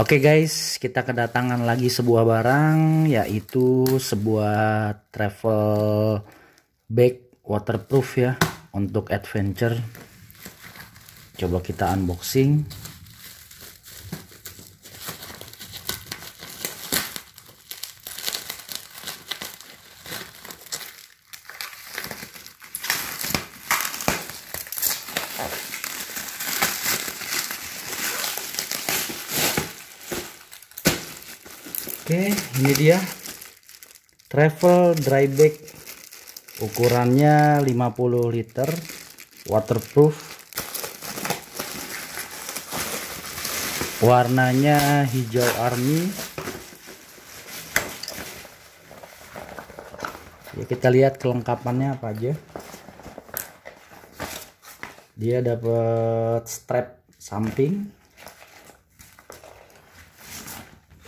Oke okay guys, kita kedatangan lagi sebuah barang yaitu sebuah travel bag waterproof ya untuk adventure. Coba kita unboxing. Oke ini dia travel dry bag ukurannya 50 liter waterproof warnanya hijau army ya kita lihat kelengkapannya apa aja dia dapat strap samping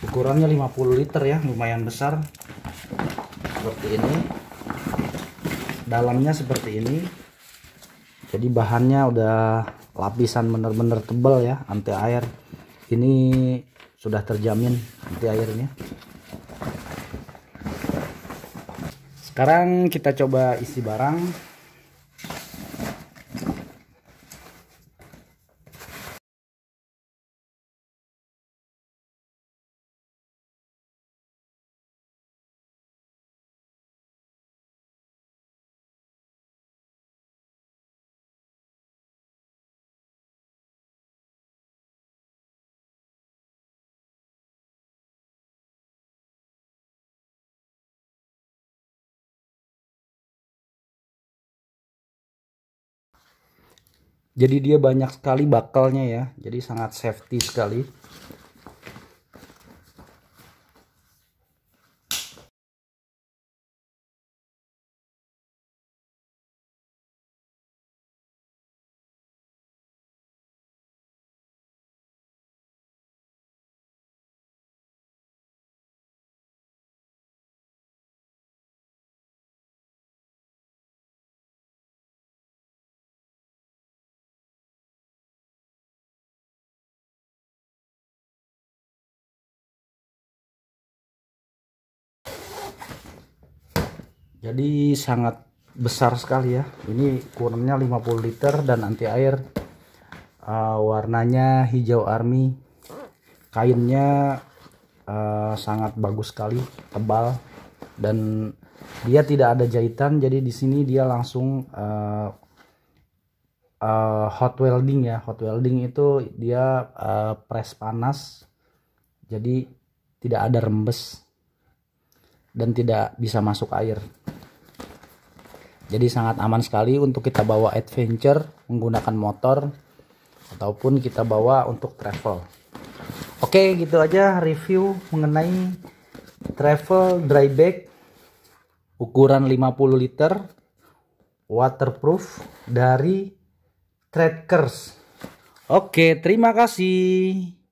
ukurannya 50 liter ya lumayan besar seperti ini dalamnya seperti ini jadi bahannya udah lapisan bener-bener tebal ya anti air ini sudah terjamin anti airnya sekarang kita coba isi barang jadi dia banyak sekali bakalnya ya jadi sangat safety sekali jadi sangat besar sekali ya ini kurangnya 50 liter dan anti air uh, warnanya hijau army kainnya uh, sangat bagus sekali tebal dan dia tidak ada jahitan jadi di sini dia langsung uh, uh, hot welding ya hot welding itu dia uh, press panas jadi tidak ada rembes dan tidak bisa masuk air jadi sangat aman sekali untuk kita bawa adventure menggunakan motor ataupun kita bawa untuk travel oke gitu aja review mengenai travel dry bag ukuran 50 liter waterproof dari Trekkers. oke terima kasih